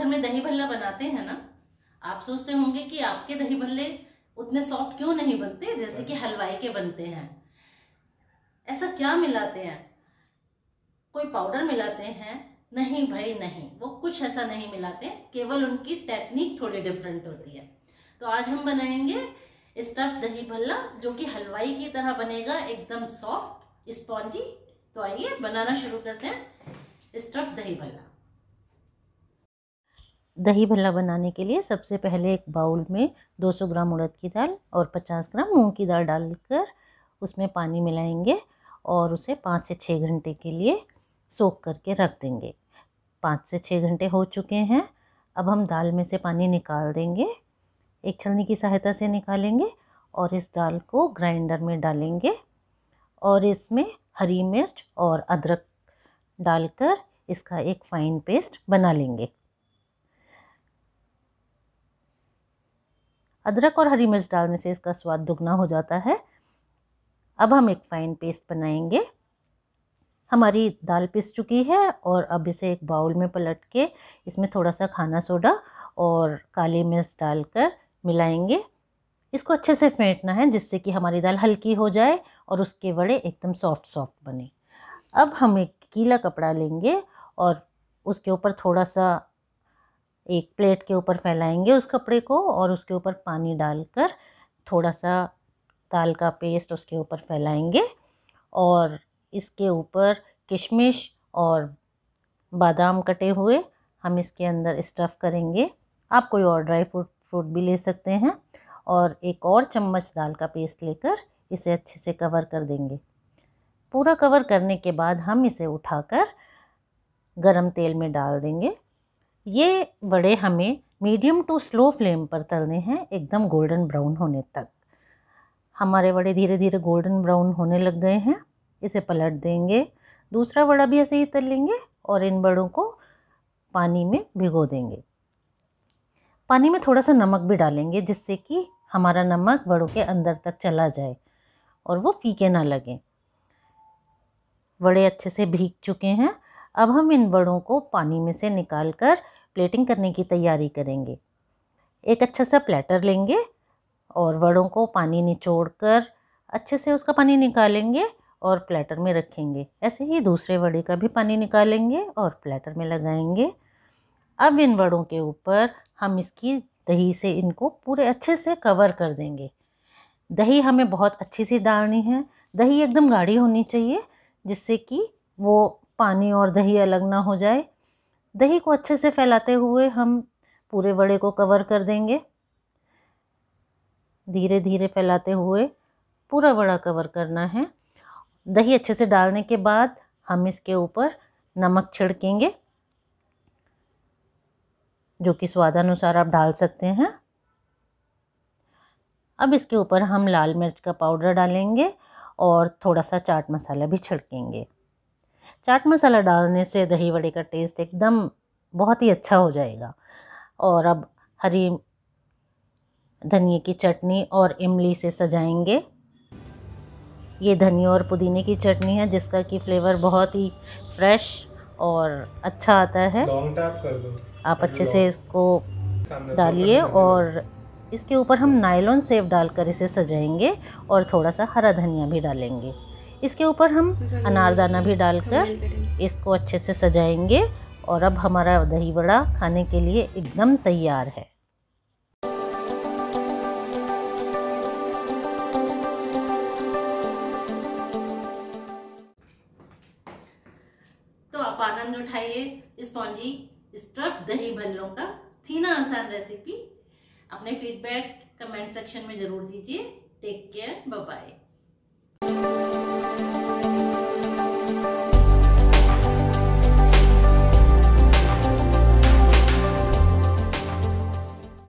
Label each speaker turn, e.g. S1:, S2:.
S1: घर में दही भल्ला बनाते हैं ना आप सोचते होंगे कि आपके दही भल्ले उतने सॉफ्ट क्यों नहीं बनते जैसे कि हलवाई के बनते हैं ऐसा क्या मिलाते हैं कोई पाउडर मिलाते हैं नहीं भाई नहीं वो कुछ ऐसा नहीं मिलाते केवल उनकी टेक्निक थोड़ी डिफरेंट होती है तो आज हम बनाएंगे स्टफ दही भल्ला जो कि हलवाई की तरह बनेगा एकदम सॉफ्ट स्पॉन्जी तो आइए बनाना शुरू करते हैं स्टफ दही भल्ला दही भल्ला बनाने के लिए सबसे पहले एक बाउल में 200 ग्राम उड़द की दाल और 50 ग्राम मूंग की दाल डालकर उसमें पानी मिलाएंगे और उसे पाँच से छः घंटे के लिए सोख करके रख देंगे पाँच से छः घंटे हो चुके हैं अब हम दाल में से पानी निकाल देंगे एक छलनी की सहायता से निकालेंगे और इस दाल को ग्राइंडर में डालेंगे और इसमें हरी मिर्च और अदरक डालकर इसका एक फ़ाइन पेस्ट बना लेंगे अदरक और हरी मिर्च डालने से इसका स्वाद दुगना हो जाता है अब हम एक फ़ाइन पेस्ट बनाएंगे हमारी दाल पिस चुकी है और अब इसे एक बाउल में पलट के इसमें थोड़ा सा खाना सोडा और काली मिर्च डालकर मिलाएंगे इसको अच्छे से फेंटना है जिससे कि हमारी दाल हल्की हो जाए और उसके वड़े एकदम सॉफ्ट सॉफ्ट बने अब हम एक कीला कपड़ा लेंगे और उसके ऊपर थोड़ा सा एक प्लेट के ऊपर फैलाएंगे उस कपड़े को और उसके ऊपर पानी डालकर थोड़ा सा दाल का पेस्ट उसके ऊपर फैलाएंगे और इसके ऊपर किशमिश और बादाम कटे हुए हम इसके अंदर स्टफ़ करेंगे आप कोई और ड्राई फ्रूट फ्रूट भी ले सकते हैं और एक और चम्मच दाल का पेस्ट लेकर इसे अच्छे से कवर कर देंगे पूरा कवर करने के बाद हम इसे उठाकर गरम तेल में डाल देंगे ये बड़े हमें मीडियम टू स्लो फ्लेम पर तलने हैं एकदम गोल्डन ब्राउन होने तक हमारे बड़े धीरे धीरे गोल्डन ब्राउन होने लग गए हैं इसे पलट देंगे दूसरा बड़ा भी ऐसे ही तल लेंगे और इन बड़ों को पानी में भिगो देंगे पानी में थोड़ा सा नमक भी डालेंगे जिससे कि हमारा नमक बड़ों के अंदर तक चला जाए और वो फीके ना लगें बड़े अच्छे से भीग चुके हैं अब हम इन बड़ों को पानी में से निकाल कर प्लेटिंग करने की तैयारी करेंगे एक अच्छा सा प्लेटर लेंगे और वड़ों को पानी निचोड़ कर अच्छे से उसका पानी निकालेंगे और प्लेटर में रखेंगे ऐसे ही दूसरे वड़े का भी पानी निकालेंगे और प्लेटर में लगाएंगे अब इन वड़ों के ऊपर हम इसकी दही से इनको पूरे अच्छे से कवर कर देंगे दही हमें बहुत अच्छी सी डालनी है दही एकदम गाढ़ी होनी चाहिए जिससे कि वो पानी और दही अलग ना हो जाए दही को अच्छे से फैलाते हुए हम पूरे वड़े को कवर कर देंगे धीरे धीरे फैलाते हुए पूरा वड़ा कवर करना है दही अच्छे से डालने के बाद हम इसके ऊपर नमक छिड़केंगे जो कि स्वादानुसार आप डाल सकते हैं अब इसके ऊपर हम लाल मिर्च का पाउडर डालेंगे और थोड़ा सा चाट मसाला भी छिड़केंगे चाट मसाला डालने से दही वड़े का टेस्ट एकदम बहुत ही अच्छा हो जाएगा और अब हरी धनिए की चटनी और इमली से सजाएंगे ये धनिया और पुदीने की चटनी है जिसका कि फ्लेवर बहुत ही फ्रेश और अच्छा आता है आप अच्छे से इसको डालिए और इसके ऊपर हम नायलॉन सेव डालकर इसे सजाएंगे और थोड़ा सा हरा धनिया भी डालेंगे इसके ऊपर हम अनारदाना भी डालकर इसको अच्छे से सजाएंगे और अब हमारा दही बड़ा खाने के लिए एकदम तैयार है तो आप आनंद उठाइए स्पॉन्जी स्टफ दही भल्लों का थी ना आसान रेसिपी अपने फीडबैक कमेंट सेक्शन में जरूर दीजिए टेक केयर बाय